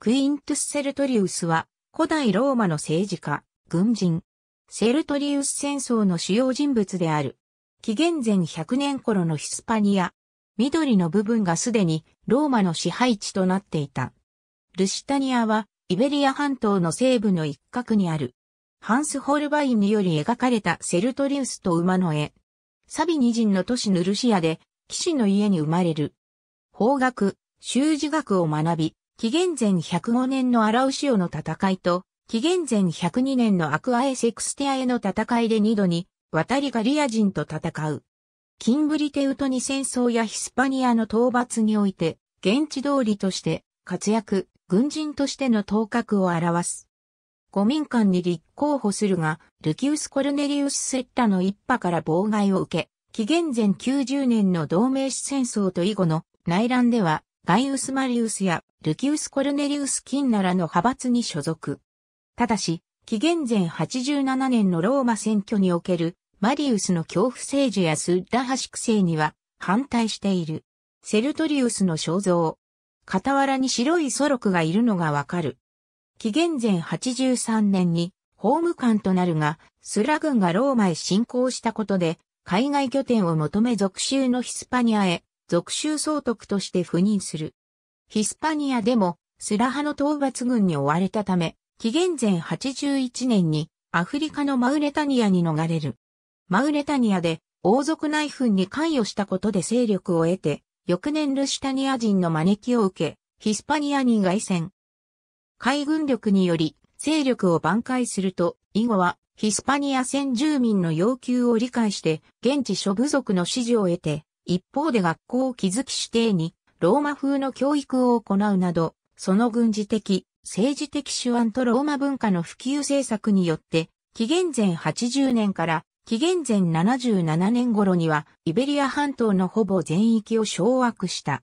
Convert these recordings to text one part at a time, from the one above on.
クイントゥス・セルトリウスは、古代ローマの政治家、軍人、セルトリウス戦争の主要人物である。紀元前100年頃のヒスパニア、緑の部分がすでにローマの支配地となっていた。ルシタニアは、イベリア半島の西部の一角にある。ハンス・ホルバインにより描かれたセルトリウスと馬の絵。サビニ人の都市ヌルシアで、騎士の家に生まれる。法学、修士学を学び、紀元前105年のアラウシオの戦いと、紀元前102年のアクアエ・セクステアへの戦いで二度に、渡りガリア人と戦う。キンブリテウトニ戦争やヒスパニアの討伐において、現地通りとして、活躍、軍人としての頭角を表す。五民間に立候補するが、ルキウス・コルネリウス・セッタの一派から妨害を受け、紀元前90年の同盟主戦争と以後の内乱では、ガイウス・マリウスやルキウス・コルネリウス・キンナらの派閥に所属。ただし、紀元前87年のローマ選挙におけるマリウスの恐怖政治やスッラ派粛政には反対している。セルトリウスの肖像。傍らに白いソロクがいるのがわかる。紀元前83年に法務官となるが、スラ軍がローマへ侵攻したことで、海外拠点を求め属州のヒスパニアへ属州総督として赴任する。ヒスパニアでもスラハの討伐軍に追われたため、紀元前81年にアフリカのマウレタニアに逃れる。マウレタニアで王族内紛に関与したことで勢力を得て、翌年ルシタニア人の招きを受け、ヒスパニアに外戦。海軍力により勢力を挽回すると、以後はヒスパニア先住民の要求を理解して、現地諸部族の支持を得て、一方で学校を築き指定に、ローマ風の教育を行うなど、その軍事的、政治的手腕とローマ文化の普及政策によって、紀元前80年から紀元前77年頃には、イベリア半島のほぼ全域を掌握した。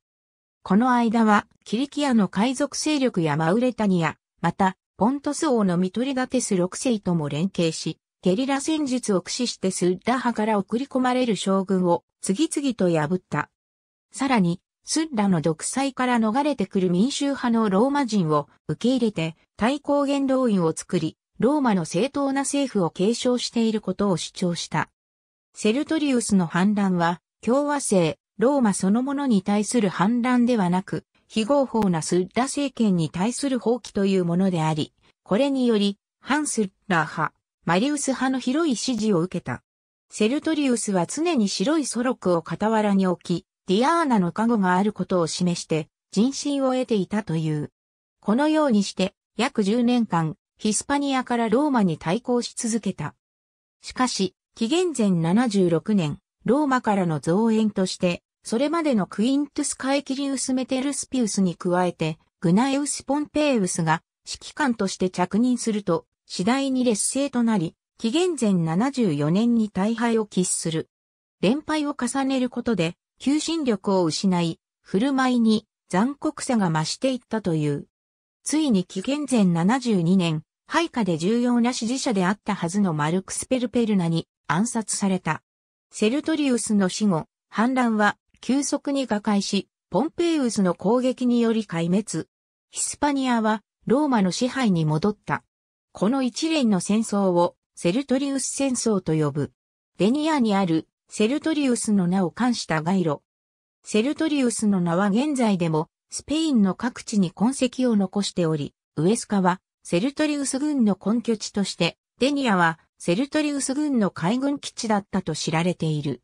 この間は、キリキアの海賊勢力やマウレタニア、また、ポントス王のミトリダテス6世とも連携し、ゲリラ戦術を駆使してスッラ派から送り込まれる将軍を次々と破った。さらに、スッラの独裁から逃れてくる民衆派のローマ人を受け入れて対抗元老院を作り、ローマの正当な政府を継承していることを主張した。セルトリウスの反乱は、共和制、ローマそのものに対する反乱ではなく、非合法なスッラ政権に対する放棄というものであり、これにより、反スッラ派、マリウス派の広い支持を受けた。セルトリウスは常に白いソロクを傍らに置き、ディアーナの加護があることを示して、人心を得ていたという。このようにして、約10年間、ヒスパニアからローマに対抗し続けた。しかし、紀元前76年、ローマからの増援として、それまでのクイントゥス・カイキリウス・メテルスピウスに加えて、グナエウス・ポンペイウスが指揮官として着任すると、次第に劣勢となり、紀元前74年に大敗を喫する。連敗を重ねることで、求心力を失い、振る舞いに残酷さが増していったという。ついに紀元前72年、配下で重要な支持者であったはずのマルクス・ペルペルナに暗殺された。セルトリウスの死後、反乱は急速に瓦解し、ポンペイウスの攻撃により壊滅。ヒスパニアはローマの支配に戻った。この一連の戦争をセルトリウス戦争と呼ぶ。ベニアにあるセルトリウスの名を冠した街路。セルトリウスの名は現在でもスペインの各地に痕跡を残しており、ウエスカはセルトリウス軍の根拠地として、デニアはセルトリウス軍の海軍基地だったと知られている。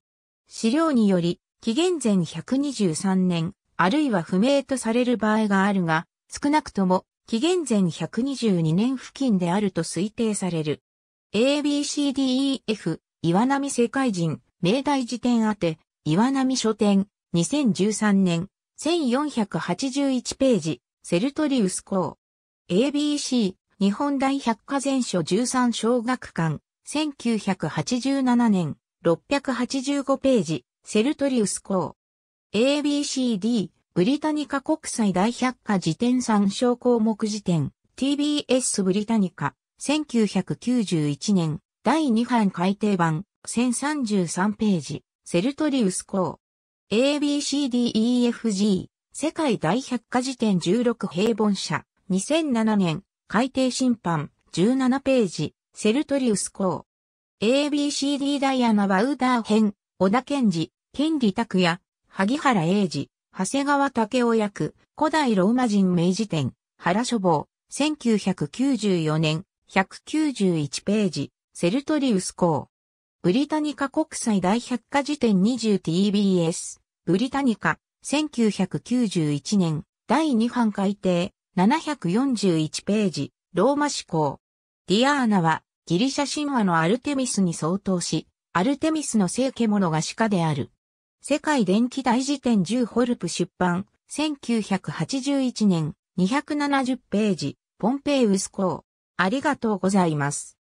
資料により、紀元前123年、あるいは不明とされる場合があるが、少なくとも紀元前122年付近であると推定される。ABCDEF、岩波世界人、明大辞典宛て、岩波書店、2013年、1481ページ、セルトリウス校。ABC、日本大百科全書13小学館、1987年、685ページ、セルトリウス校。ABCD、ブリタニカ国際大百科辞典参照項目辞典 TBS ブリタニカ1991年第2版改訂版1033ページセルトリウス公 ABCDEFG 世界大百科辞典16平凡社2007年改訂審判17ページセルトリウス公 ABCD ダイアナ・バウダー編小田健二、権利拓也、萩原英二、長谷川武雄役、古代ローマ人明治展、原書房、1994年、191ページ、セルトリウス公。ブリタニカ国際大百科事典 20TBS、ブリタニカ、1991年、第2版改定、741ページ、ローマ思考。ディアーナは、ギリシャ神話のアルテミスに相当し、アルテミスの聖獣が鹿である。世界電気大辞典10ホルプ出版、1981年、270ページ、ポンペイウスコー。ありがとうございます。